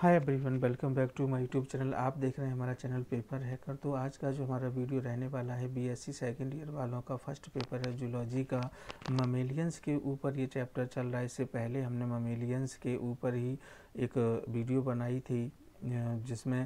Hi everyone welcome back to my YouTube channel आप देख रहे हैं हमारा चैनल पेपर हैकर तो आज का जो हमारा वीडियो रहने वाला है बीएससी सेकंड ईयर वालों का फर्स्ट पेपर है जूलॉजी का ममेलियंस के ऊपर ये चैप्टर चल रहा है इससे पहले हमने ममेलियंस के ऊपर ही एक वीडियो बनाई थी जिसमें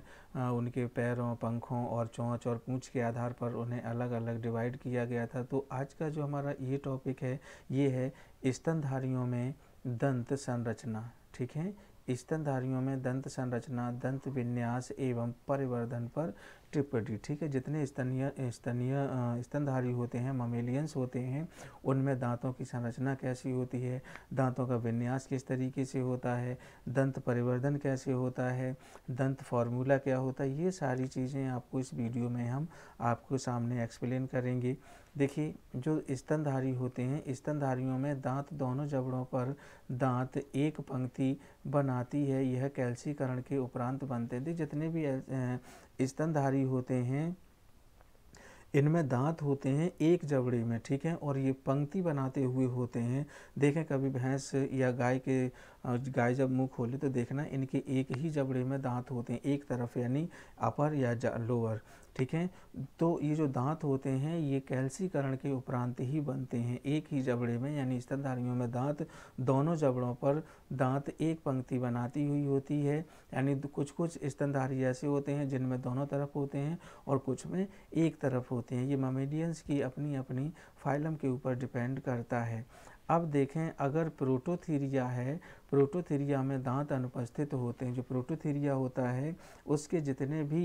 उनके पैरों पंखों और चौंच और पूंछ के आधार पर उन्हें अलग अलग डिवाइड किया गया था तो आज का जो हमारा ये टॉपिक है ये है स्तनधारियों में दंत संरचना ठीक है स्तनधारियों में दंत संरचना दंत विन्यास एवं परिवर्धन पर टिप्पणी ठीक है जितने स्तनीय स्तनीय स्तनधारी होते हैं ममेलियंस होते हैं उनमें दांतों की संरचना कैसी होती है दांतों का विन्यास किस तरीके से होता है दंत परिवर्धन कैसे होता है दंत फार्मूला क्या होता है ये सारी चीज़ें आपको इस वीडियो में हम आपको सामने एक्सप्लेन करेंगे देखिए जो स्तनधारी होते हैं स्तनधारियों में दांत दोनों जबड़ों पर दांत एक पंक्ति बनाती है यह कैल्सीकरण के उपरांत बनते हैं जितने भी स्तनधारी होते हैं इनमें दांत होते हैं एक जबड़े में ठीक है और ये पंक्ति बनाते हुए होते हैं देखें कभी भैंस या गाय के और गाय जब मुंह खोले तो देखना इनके एक ही जबड़े में दांत होते हैं एक तरफ यानी अपर या लोअर ठीक है तो ये जो दांत होते हैं ये कैल्सीकरण के उपरांत ही बनते हैं एक ही जबड़े में यानी स्तनधारियों में दांत दोनों जबड़ों पर दांत एक पंक्ति बनाती हुई होती है यानी कुछ कुछ स्तनधारी ऐसे होते हैं जिनमें दोनों तरफ होते हैं और कुछ में एक तरफ होते हैं ये ममेडियंस की अपनी अपनी फाइलम के ऊपर डिपेंड करता है अब देखें अगर प्रोटोथीरिया है प्रोटोथीरिया में दांत अनुपस्थित होते हैं जो प्रोटोथीरिया होता है उसके जितने भी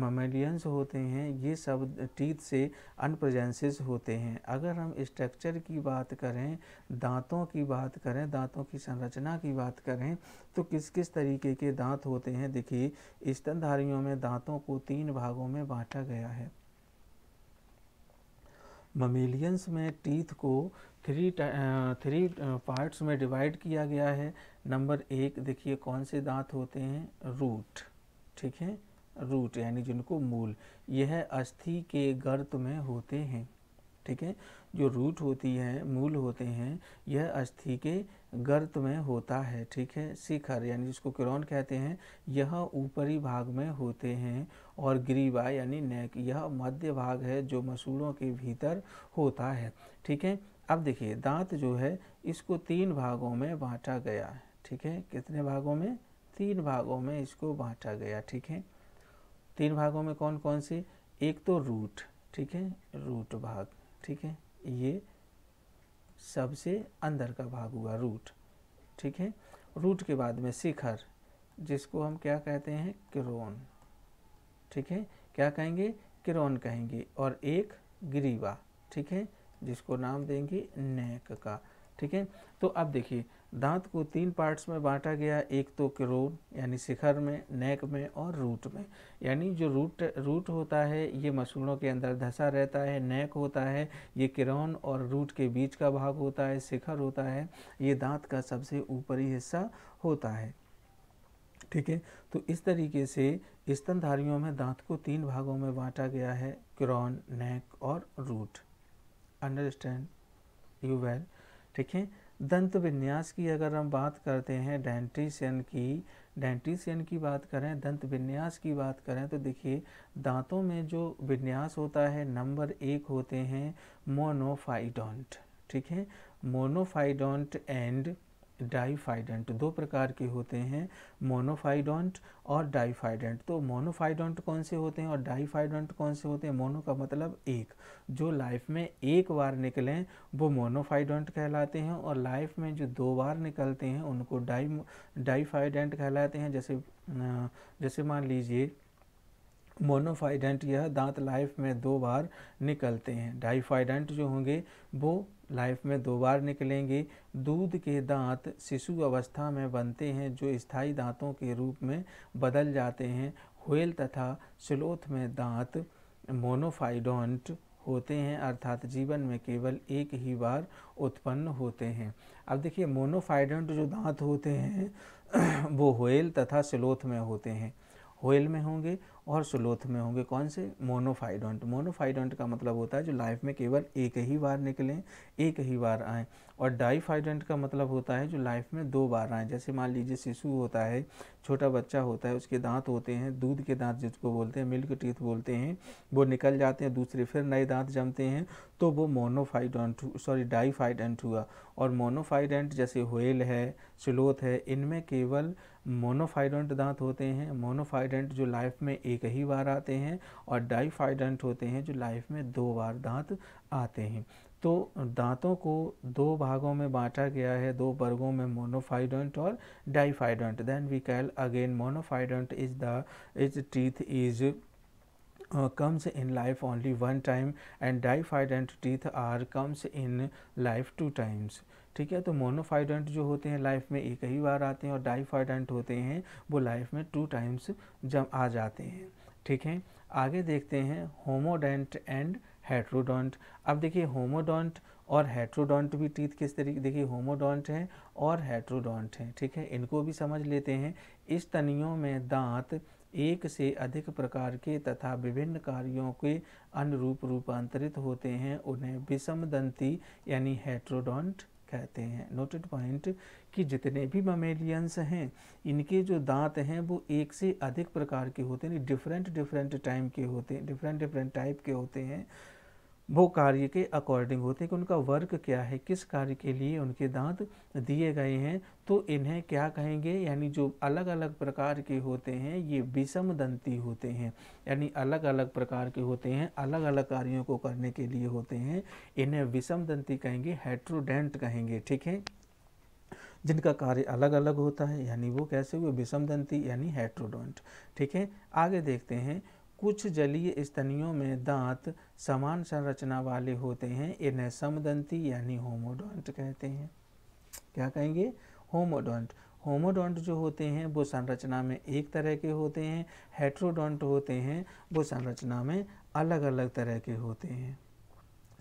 ममेलियंस होते हैं ये सब टीथ से अनप्रजेंसिस होते हैं अगर हम स्ट्रक्चर की बात करें दांतों की बात करें दांतों की संरचना की बात करें तो किस किस तरीके के दांत होते हैं देखिए स्तनधारियों में दांतों को तीन भागों में बांटा गया है ममेलियंस में टीथ को थ्री थ्री पार्ट्स में डिवाइड किया गया है नंबर एक देखिए कौन से दांत होते हैं रूट ठीक है रूट यानी जिनको मूल यह अस्थि के गर्त में होते हैं ठीक है जो रूट होती है मूल होते हैं यह अस्थि के गर्त में होता है ठीक है शिखर यानी जिसको किरण कहते हैं यह ऊपरी भाग में होते हैं और ग्रीवा यानी नेक यह मध्य भाग है जो मसूड़ों के भीतर होता है ठीक है अब देखिए दांत जो है इसको तीन भागों में बांटा गया है ठीक है कितने भागों में तीन भागों में इसको बांटा गया ठीक है तीन भागों में कौन कौन से एक तो रूट ठीक है रूट भाग ठीक है ये सबसे अंदर का भाग हुआ रूट ठीक है रूट के बाद में शिखर जिसको हम क्या कहते हैं किरोन ठीक है क्या कहेंगे किरोन कहेंगे और एक ग्रीवा ठीक है जिसको नाम देंगे नेक का ठीक है तो अब देखिए दांत को तीन पार्ट्स में बांटा गया एक तो क्रोन यानी शिखर में नेक में और रूट में यानी जो रूट रूट होता है ये मसूड़ों के अंदर धसा रहता है नेक होता है ये क्रोन और रूट के बीच का भाग होता है शिखर होता है ये दांत का सबसे ऊपरी हिस्सा होता है ठीक है तो इस तरीके से स्तनधारियों में दांत को तीन भागों में बांटा गया है क्रोन नेक और रूट अंडरस्टैंड यू वेल ठीक है दंत विन्यास की अगर हम बात करते हैं डेंट्रीशियन की डेंटिशियन की बात करें दंत विन्यास की बात करें तो देखिए दांतों में जो विन्यास होता है नंबर एक होते हैं मोनोफाइडोंट ठीक है मोनोफाइडोंट एंड डाइफाइडेंट दो प्रकार के होते हैं मोनोफाइडोंट और डाइफाइडेंट तो मोनोफाइडोंट कौन से होते हैं और डाइफाइडोंट कौन से होते हैं मोनो का मतलब एक जो लाइफ में एक बार निकलें वो मोनोफाइडोंट कहलाते हैं और लाइफ में जो दो बार निकलते हैं उनको डाई डाइफाइडेंट कहलाते हैं जैसे जैसे मान लीजिए मोनोफाइडेंट यह दांत लाइफ में दो बार निकलते हैं डाइफाइडेंट जो होंगे वो लाइफ में दो बार निकलेंगे दूध के दांत शिशु अवस्था में बनते हैं जो स्थायी दांतों के रूप में बदल जाते हैं होल तथा स्लोथ में दांत मोनोफाइडोंट होते हैं अर्थात जीवन में केवल एक ही बार उत्पन्न होते हैं अब देखिए मोनोफाइडोंट जो दांत होते हैं वो होल तथा स्लोथ में होते हैं होल में होंगे और स्लोथ में होंगे कौन से मोनोफाइडोंट मोनोफाइडोंट का मतलब होता है जो लाइफ में केवल एक ही बार निकलें एक ही बार आएँ और डाईफाइडेंट का मतलब होता है जो लाइफ में दो बार आएँ जैसे मान लीजिए शिशु होता है छोटा बच्चा होता है उसके दांत होते हैं दूध के दांत जिसको बोलते हैं मिल्क टीथ बोलते हैं वो निकल जाते हैं दूसरे फिर नए दांत जमते हैं तो वो मोनोफाइडेंट सॉरी डाईफाइडेंट हुआ और मोनोफाइडेंट जैसे होयल है स्लोथ है इनमें केवल मोनोफाइडेंट दांत होते हैं मोनोफाइडेंट जो लाइफ में एक ही बार आते हैं और डाइफाइडेंट होते हैं जो लाइफ में दो बार दांत आते हैं तो दांतों को दो भागों में बांटा गया है दो वर्गों में मोनोफाइडेंट और diphyodont then we call again monophyodont is the is teeth is comes in life only one time and diphyodont teeth are comes in life two times ठीक है तो मोनोफाइडेंट जो होते हैं लाइफ में एक ही बार आते हैं और डाइफाइडेंट होते हैं वो लाइफ में टू टाइम्स जम आ जाते हैं ठीक है आगे देखते हैं होमोडेंट एंड हेट्रोडोंट अब देखिए होमोडोंट और हेट्रोडोंट भी टीथ किस तरीके देखिए होमोडोंट हैं और हेट्रोडोंट हैं ठीक है इनको भी समझ लेते हैं इस तनियों में दांत एक से अधिक प्रकार के तथा विभिन्न कार्यों के अनुरूप रूपांतरित होते हैं उन्हें विषम दंती यानी हेट्रोडोंट कहते हैं नोटेड पॉइंट कि जितने भी ममेलियंस हैं इनके जो दांत हैं वो एक से अधिक प्रकार के होते हैं डिफरेंट डिफरेंट टाइम के होते हैं डिफरेंट डिफरेंट टाइप के होते हैं वो कार्य के अकॉर्डिंग होते हैं कि उनका वर्क क्या है किस कार्य के लिए उनके दांत दिए गए हैं तो इन्हें क्या कहेंगे यानी जो अलग अलग प्रकार के होते हैं ये विषम दंती होते हैं यानी अलग अलग प्रकार के होते हैं अलग अलग कार्यों को करने के लिए होते हैं इन्हें विषम दंती कहेंगे हेट्रोडेंट कहेंगे ठीक है जिनका कार्य अलग अलग होता है यानी वो कैसे हुए विषम दंती यानी हेट्रोडोंट ठीक है आगे देखते हैं कुछ जलीय स्तनियों में दांत समान संरचना वाले होते हैं इन्हें समदंती यानी होमोडोंट कहते हैं क्या कहेंगे होमोडोंट होमोडोंट जो होते हैं वो संरचना में एक तरह के होते हैं हेट्रोडोंट होते हैं वो संरचना में अलग अलग तरह के होते हैं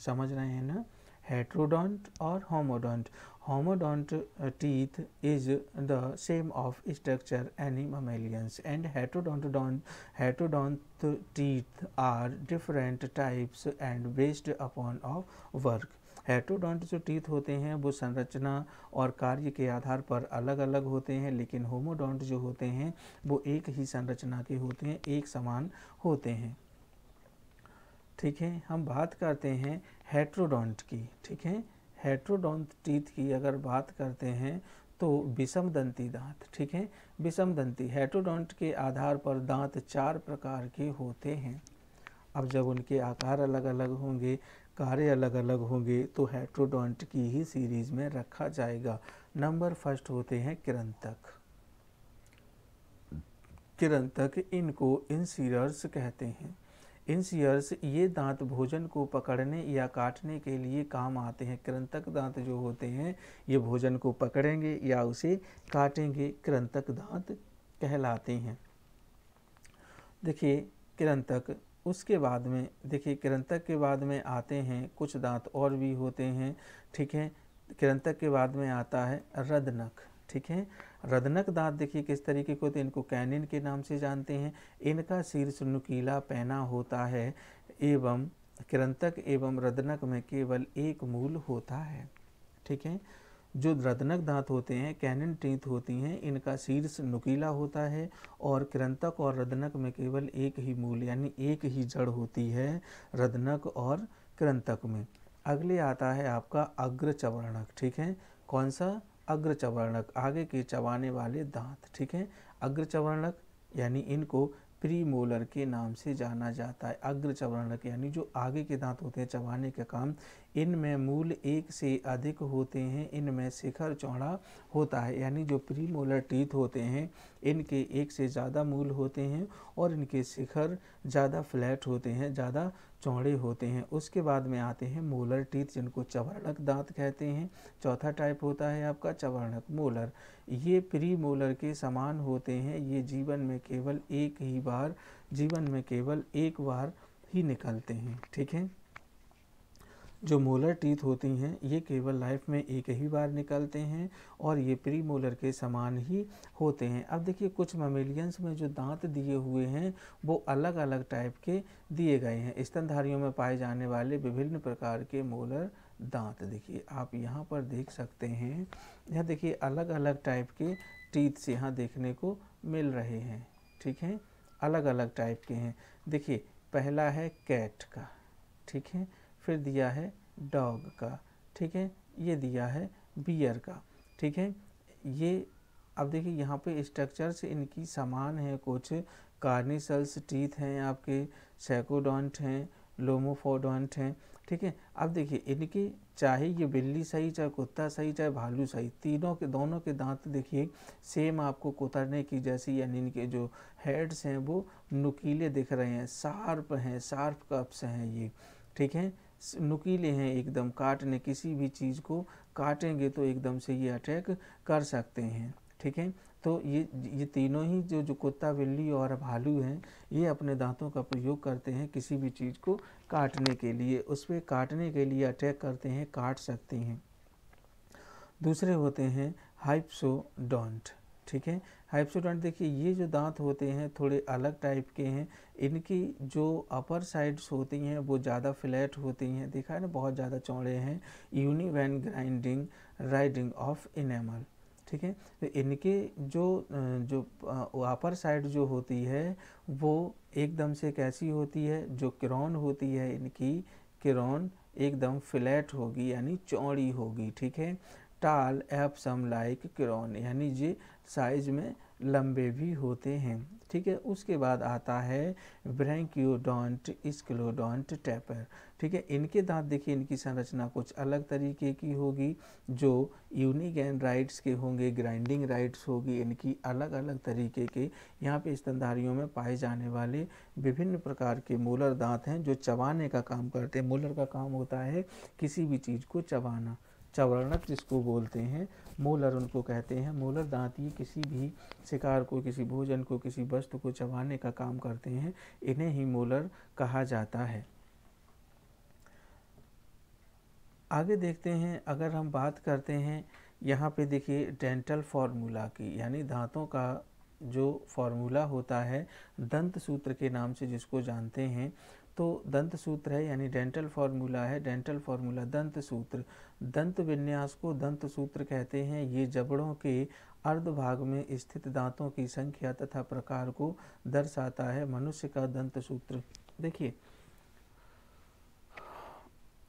समझ रहे हैं ना हेट्रोडोंट और homodont Homodont teeth is the same of structure any mammalians and heterodont, heterodont teeth are different types and based upon of work. Heterodont जो टीथ होते हैं वो संरचना और कार्य के आधार पर अलग अलग होते हैं लेकिन होमोडोंट जो होते हैं वो एक ही संरचना के होते हैं एक समान होते हैं ठीक है हम बात करते हैं हेट्रोडोंट की ठीक है हेट्रोडोंट टीथ की अगर बात करते हैं तो विषम दंती दांत ठीक है विषम दंती हेट्रोडोंट के आधार पर दांत चार प्रकार के होते हैं अब जब उनके आकार अलग अलग होंगे कार्य अलग अलग होंगे तो हेट्रोडोंट की ही सीरीज में रखा जाएगा नंबर फर्स्ट होते हैं किरंतक किरंतक इनको इंसीरर्स कहते हैं इंसियर्स ये दांत भोजन को पकड़ने या काटने के लिए काम आते हैं क्रंतक दांत जो होते हैं ये भोजन को पकड़ेंगे या उसे काटेंगे क्रंतक दांत कहलाते हैं देखिए कृंतक उसके बाद में देखिए कृंतक के बाद में आते हैं कुछ दांत और भी होते हैं ठीक है कृंतक के बाद में आता है रदनख ठीक है रदनक दांत देखिए किस तरीके को तो इनको कैनिन के नाम से जानते हैं इनका शीर्ष नुकीला पहना होता है एवं क्रंतक एवं रदनक में केवल एक मूल होता है ठीक है जो रदनक दांत होते हैं कैनिन टीत होती हैं इनका शीर्ष नुकीला होता है और किरंतक और रदनक में केवल एक ही मूल यानी एक ही जड़ होती है रदनक और किरंतक में अगले आता है आपका अग्र चवर्णक ठीक है कौन सा अग्र चवर्णक आगे के चबाने वाले दांत ठीक है अग्र चवर्णक यानी इनको प्रीमोलर के नाम से जाना जाता है अग्र चवर्णक यानी जो आगे के दांत होते हैं चबाने का काम इनमें मूल एक से अधिक होते हैं इनमें शिखर चौड़ा होता है यानी जो प्रीमोलर टीथ होते हैं इनके एक से ज़्यादा मूल होते हैं और इनके शिखर ज़्यादा फ्लैट होते हैं ज़्यादा चौड़े होते हैं उसके बाद में आते हैं मोलर टीथ जिनको चवर्णक दांत कहते हैं चौथा टाइप होता है आपका चवर्णक मोलर ये प्री मोलर के समान होते हैं ये जीवन में केवल एक ही बार जीवन में केवल एक बार ही निकलते हैं ठीक है जो मोलर टीथ होती हैं ये केवल लाइफ में एक ही बार निकलते हैं और ये प्री मोलर के समान ही होते हैं अब देखिए कुछ ममेलियंस में जो दांत दिए हुए हैं वो अलग अलग टाइप के दिए गए हैं स्तनधारियों में पाए जाने वाले विभिन्न प्रकार के मोलर दांत देखिए आप यहाँ पर देख सकते हैं यह देखिए अलग अलग टाइप के टीथ से यहाँ देखने को मिल रहे हैं ठीक है अलग अलग टाइप के हैं देखिए पहला है कैट का ठीक है फिर दिया है डॉग का ठीक है ये दिया है बियर का ठीक है ये अब देखिए यहाँ पे स्ट्रक्चर्स इनकी समान है कुछ कार्निसल्स टीथ हैं आपके सैकोडॉन्ट हैं लोमोफोडॉन्ट हैं ठीक है अब देखिए इनके चाहे ये बिल्ली सही चाहे कुत्ता सही चाहे भालू सही तीनों के दोनों के दांत देखिए सेम आपको कुतरने की जैसे यानी इनके जो हेड्स हैं वो नुकीले दिख रहे हैं शार्प हैं शार्प कप्स हैं ये ठीक है नुकीले हैं एकदम काटने किसी भी चीज़ को काटेंगे तो एकदम से ये अटैक कर सकते हैं ठीक है तो ये ये तीनों ही जो जो कुत्ता बिल्ली और भालू हैं ये अपने दांतों का प्रयोग करते हैं किसी भी चीज़ को काटने के लिए उस पर काटने के लिए अटैक करते हैं काट सकते हैं दूसरे होते हैं हाइप्सोडोंट ठीक है हाइप स्टूडेंट देखिए ये जो दांत होते हैं थोड़े अलग टाइप के हैं इनकी जो अपर साइड्स होती हैं वो ज़्यादा फ्लैट होती हैं देखा है ना बहुत ज़्यादा चौड़े हैं uneven grinding riding of enamel ठीक है तो इनके जो जो अपर साइड जो होती है वो एकदम से कैसी होती है जो किरौन होती है इनकी किरौन एकदम फ्लैट होगी यानी चौड़ी होगी ठीक है टाल एप लाइक क्रॉन यानी ये साइज में लंबे भी होते हैं ठीक है उसके बाद आता है ब्रैंक्योडोंट स्क्लोडोंट टैपर ठीक है इनके दांत देखिए इनकी संरचना कुछ अलग तरीके की होगी जो यूनिक एंड राइट्स के होंगे ग्राइंडिंग राइट्स होगी इनकी अलग अलग तरीके के यहाँ पे स्तनधारियों में पाए जाने वाले विभिन्न प्रकार के मोलर दांत हैं जो चबाने का काम करते हैं मोलर का काम होता है किसी भी चीज़ को चबाना चवर्णक जिसको बोलते हैं मोलर उनको कहते हैं मोलर दांत ये किसी भी शिकार को किसी भोजन को किसी वस्तु को चबाने का काम करते हैं इन्हें ही मोलर कहा जाता है आगे देखते हैं अगर हम बात करते हैं यहाँ पे देखिए डेंटल फार्मूला की यानी दांतों का जो फार्मूला होता है दंत सूत्र के नाम से जिसको जानते हैं तो दंत सूत्र है यानी डेंटल फार्मूला है डेंटल फार्मूला दंत सूत्र दंत विन्यास को दंत सूत्र कहते हैं ये जबड़ों के अर्ध भाग में स्थित दांतों की संख्या तथा प्रकार को दर्शाता है मनुष्य का दंत सूत्र देखिए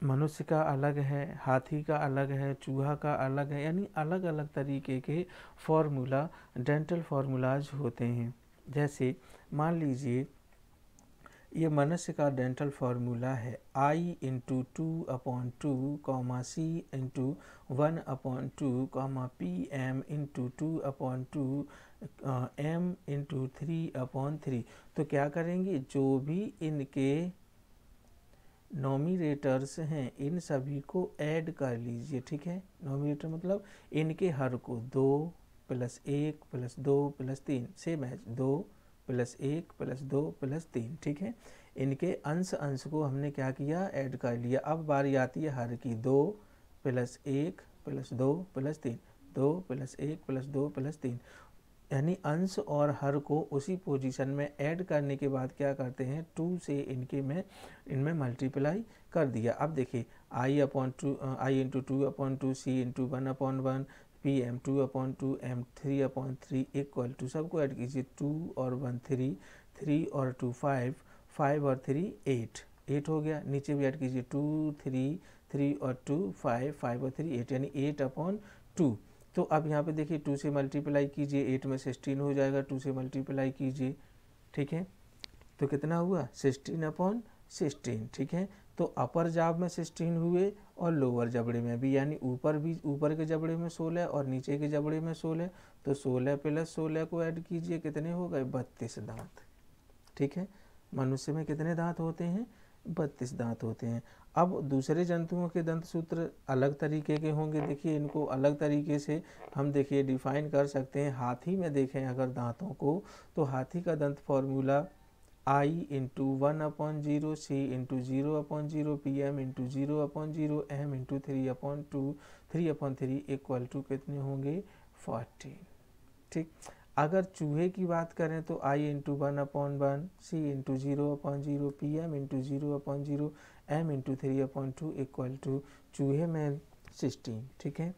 मनुष्य का अलग है हाथी का अलग है चूहा का अलग है यानी अलग अलग तरीके के फॉर्मूला डेंटल फार्मूलाज होते हैं जैसे मान लीजिए ये मनुष्य का डेंटल फार्मूला है I into two upon two comma C into one upon two comma P M into two upon two M into three upon three तो क्या करेंगे जो भी इनके नॉमिनेटर्स हैं इन सभी को ऐड कर लीजिए ठीक है नॉमिनेटर मतलब इनके हर को दो प्लस एक प्लस दो प्लस तीन सेम है दो प्लस एक प्लस दो प्लस तीन ठीक है इनके अंश अंश को हमने क्या किया ऐड कर लिया अब बारी आती है हर की दो प्लस एक प्लस दो प्लस तीन दो प्लस एक प्लस दो प्लस तीन यानी अंश और हर को उसी पोजीशन में ऐड करने के बाद क्या करते हैं टू से इनके में इनमें मल्टीप्लाई कर दिया अब देखिए I upon two I into two upon two C into one upon one P M two upon two M three upon three equal to सबको ऐड कीजिए टू और वन थ्री थ्री और टू फाइव फाइव और three eight eight हो गया नीचे भी add कीजिए टू थ्री थ्री और टू फाइव फाइव और थ्री एट यानी एट अपॉन टू तो अब यहाँ पे देखिए टू से मल्टीप्लाई कीजिए एट में सिक्सटीन हो जाएगा टू से मल्टीप्लाई कीजिए ठीक है तो कितना हुआ सिक्सटीन अपॉन सिक्सटीन ठीक है तो अपर जाब में सिक्सटीन हुए और लोअर जबड़े में भी यानी ऊपर भी ऊपर के जबड़े में सोलह और नीचे के जबड़े में सोलह तो सोलह प्लस सोलह को ऐड कीजिए कितने हो गए बत्तीस दांत ठीक है मनुष्य में कितने दांत होते हैं बत्तीस दांत होते हैं अब दूसरे जंतुओं के दंत सूत्र अलग तरीके के होंगे देखिए इनको अलग तरीके से हम देखिए डिफाइन कर सकते हैं हाथी में देखें अगर दांतों को तो हाथी का दंत formula I into one upon zero C into zero upon zero P M into zero upon zero M into three upon two three upon three equal to कितने होंगे फोर्टीन ठीक अगर चूहे की बात करें तो I into one upon one C into zero upon zero P M into zero upon zero M into three upon two equal to चूहे में सिक्सटीन ठीक है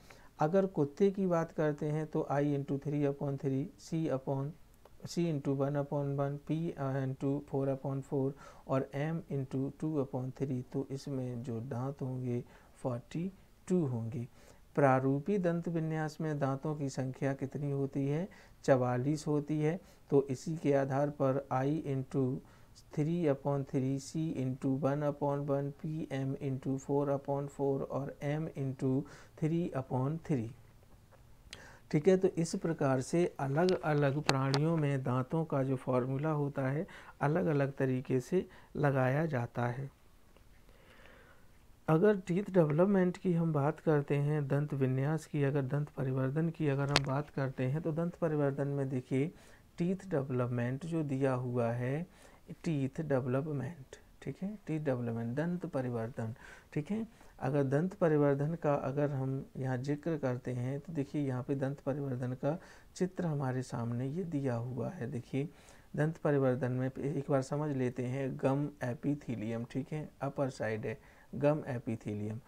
अगर कुत्ते की बात करते हैं तो I into three upon three C upon c into one upon one P into four upon four और m into two upon three तो इसमें जो दांत होंगे फोर्टी टू होंगे प्रारूपी दंत विन्यास में दांतों की संख्या कितनी होती है चवालीस होती है तो इसी के आधार पर I into three upon three C into one upon one P M into four upon four और M into three upon three ठीक है तो इस प्रकार से अलग अलग प्राणियों में दांतों का जो फॉर्मूला होता है अलग अलग तरीके से लगाया जाता है अगर टीथ डेवलपमेंट की हम बात करते हैं दंत विन्यास की अगर दंत परिवर्धन की अगर हम बात करते हैं तो दंत परिवर्धन में देखिए टीथ डेवलपमेंट जो दिया हुआ है टीथ डेवलपमेंट ठीक है टीथ डेवलपमेंट दंत परिवर्धन ठीक है अगर दंत परिवर्धन का अगर हम यहाँ जिक्र करते हैं तो देखिए यहाँ पे दंत परिवर्धन का चित्र हमारे सामने ये दिया हुआ है देखिए दंत परिवर्धन में एक बार समझ लेते हैं गम एपिथीलियम ठीक है अपर साइड है गम एपिथीलियम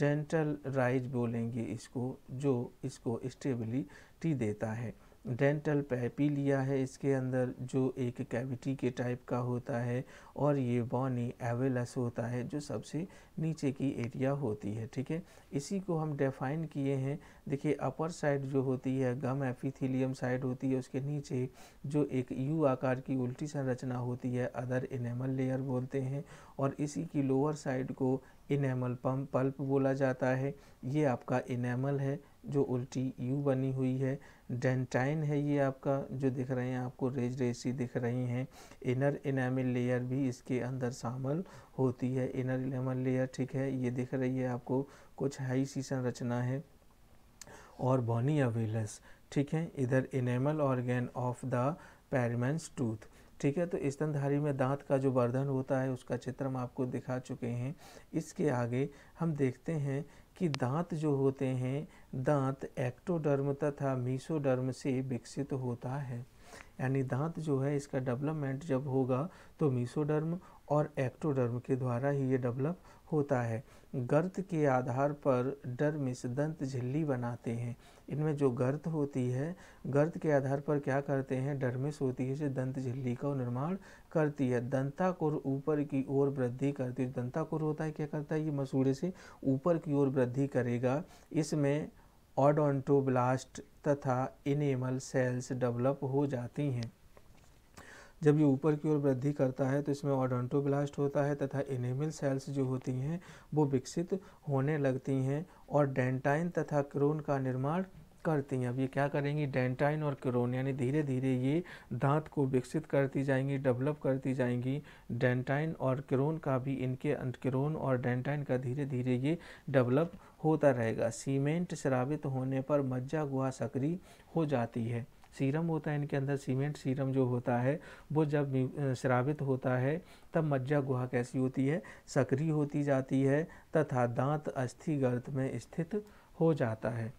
डेंटल राइज बोलेंगे इसको जो इसको स्टेबिलिटी देता है डेंटल पैपी लिया है इसके अंदर जो एक कैविटी के टाइप का होता है और ये बॉनी एवेलस होता है जो सबसे नीचे की एरिया होती है ठीक है इसी को हम डिफाइन किए हैं देखिए अपर साइड जो होती है गम एफिथीलियम साइड होती है उसके नीचे जो एक यू आकार की उल्टी संरचना होती है अदर इनेमल लेयर बोलते हैं और इसी की लोअर साइड को इनेमल पम्प पल्प बोला जाता है ये आपका इनेमल है जो उल्टी यू बनी हुई है डेंटाइन है ये आपका जो दिख रहे हैं आपको रेज रेसी दिख रही हैं इनर इनेमल लेयर भी इसके अंदर शामिल होती है इनर इनेमल लेयर ठीक है ये दिख रही है आपको कुछ हाई सी संरचना है और बॉनी अवेलस ठीक है इधर enamel organ of the permanent tooth ठीक है तो स्तनधारी में दांत का जो वर्धन होता है उसका चित्र हम आपको दिखा चुके हैं इसके आगे हम देखते हैं कि दांत जो होते हैं दांत एक्टोडर्म तथा मीसोडर्म से विकसित होता है यानी दांत जो है इसका डेवलपमेंट जब होगा तो मीसोडर्म और एक्टोडर्म के द्वारा ही ये डेवलप होता है गर्त के आधार पर डर्मिस दंत झिल्ली बनाते हैं इनमें जो गर्त होती है गर्त के आधार पर क्या करते हैं डर्मिस होती है जो दंत झिल्ली का निर्माण करती है दंताकुर ऊपर की ओर वृद्धि करती है दंताकुर होता है क्या करता है ये मसूड़े से ऊपर की ओर वृद्धि करेगा इसमें ऑडोंटोब्लास्ट तथा इनेमल सेल्स डेवलप हो जाती हैं जब ये ऊपर की ओर वृद्धि करता है तो इसमें ऑडोंटोब्लास्ट होता है तथा इनेमल सेल्स जो होती हैं वो विकसित होने लगती हैं और डेंटाइन तथा क्रोन का निर्माण करती हैं अब ये क्या करेंगी डेंटाइन और क्रोन यानी धीरे धीरे ये दांत को विकसित करती जाएंगी डेवलप करती जाएंगी डेंटाइन और क्रोन का भी इनके क्रोन और डेंटाइन का धीरे धीरे ये डेवलप होता रहेगा सीमेंट श्रावित होने पर मज्जा गुहा सक्रिय हो जाती है सीरम होता है इनके अंदर सीमेंट सीरम जो होता है वो जब श्रावित होता है तब मज्जा गुहा कैसी होती है सक्रिय होती जाती है तथा दांत अस्थि गर्त में स्थित हो जाता है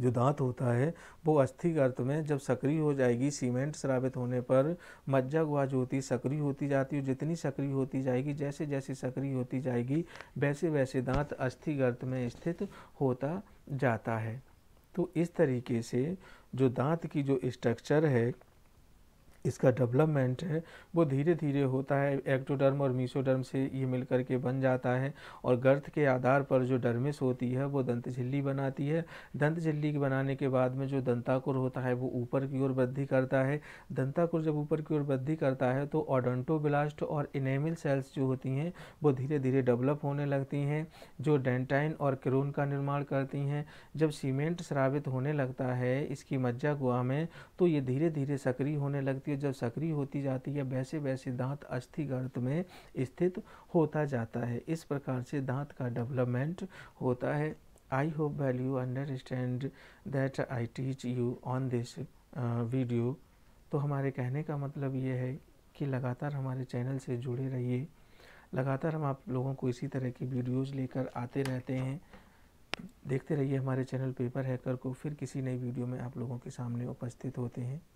जो दांत होता है वो अस्थि गर्त में जब सक्रिय हो जाएगी सीमेंट श्रावित होने पर मज्जा गुआ जो होती सक्रिय होती जाती है जितनी सक्रिय होती जाएगी जैसे जैसे सक्रिय होती जाएगी वैसे वैसे दांत अस्थि गर्त में स्थित होता जाता है तो इस तरीके से जो दांत की जो स्ट्रक्चर है इसका डेवलपमेंट है वो धीरे धीरे होता है एक्टोडर्म और मीसोडर्म से ये मिल करके बन जाता है और गर्थ के आधार पर जो डर्मिस होती है वो दंत झिल्ली बनाती है दंत झिल्ली बनाने के बाद में जो दंताकुर होता है वो ऊपर की ओर वृद्धि करता है दंताकुर जब ऊपर की ओर वृद्धि करता है तो ऑडोंटोब्लास्ट और इनेमिल सेल्स जो होती हैं वो धीरे धीरे डेवलप होने लगती हैं जो डेंटाइन और क्रोन का निर्माण करती हैं जब सीमेंट श्रावित होने लगता है इसकी मज्जा गुआ में तो ये धीरे धीरे सक्रिय होने लगती है जब सक्रिय होती जाती है वैसे वैसे दांत अस्थि गर्त में स्थित होता जाता है इस प्रकार से दांत का डेवलपमेंट होता है I hope well you understand that I teach you on this video तो हमारे कहने का मतलब ये है कि लगातार हमारे चैनल से जुड़े रहिए लगातार हम आप लोगों को इसी तरह की वीडियोज़ लेकर आते रहते हैं देखते रहिए हमारे चैनल पेपर हैकर को फिर किसी नई वीडियो में आप लोगों के सामने उपस्थित होते हैं